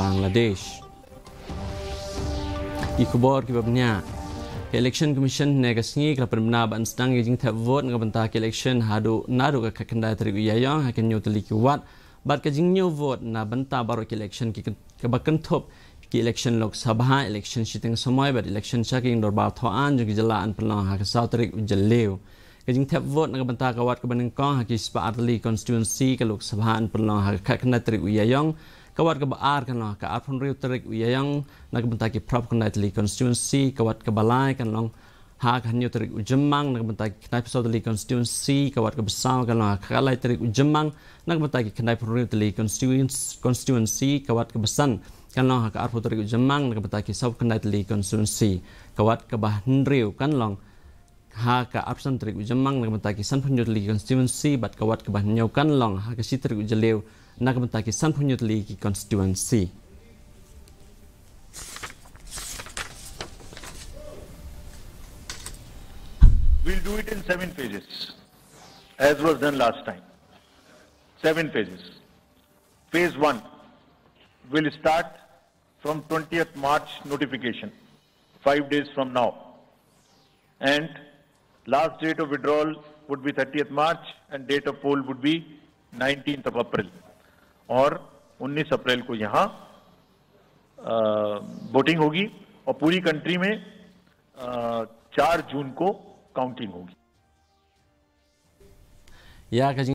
بنگلادش اخبار کی بنیا الیکشن کمیشن نے گسنی کر پر منا بن سٹنگ یجنگ تھا ووٹ نگ بنتا کہ الیکشن ہادو نارو کا کھکندا تری یا یا ہکن نیو تلی کی وات بات کہ جنگ نیو ووٹ نا بنتا بارو کہ الیکشن کی کہ بکن تھوب کہ الیکشن لوک سبھا الیکشن شیتنگ سمے بر الیکشن چیکنگ دور با تھو ان جو جلا ان پر نہ ہا ساتھ تری جلیو کہ جنگ تھا ووٹ نگ بنتا کا وات کہ بنن کا ہا کہ سپارلی کنسٹیٹیونسی کہ لوک سبھا ان پر نہ ہا کھکندا تری یا یا kawat ke baar kan long ka arpon riu terik wia yang na bentaki prop kan naitli constituency kawat ke balai kan long ha kan terik ujemang nak ke bentaki kenai pesawat li constituency kawat ke besau kan long kalai terik ujemang nak ke bentaki kenai pon riu terik constituency kawat ke besan kan long ha ka arpon terik ujemang nak ke bentaki sau kan naitli constituency kawat ke bahan riu kan long ha absen terik ujemang nak ke bentaki san pon riu terik bat kawat ke kan long ha si terik ujelew Nagamantaki Sanpunyut League constituency. We'll do it in seven pages, as was done last time. Seven pages. Phase one will start from 20th March notification, five days from now. And last date of withdrawal would be 30th March and date of poll would be 19th of April. और 19 अप्रैल को यहाँ वोटिंग होगी और पूरी कंट्री में चार जून को काउंटिंग होगी या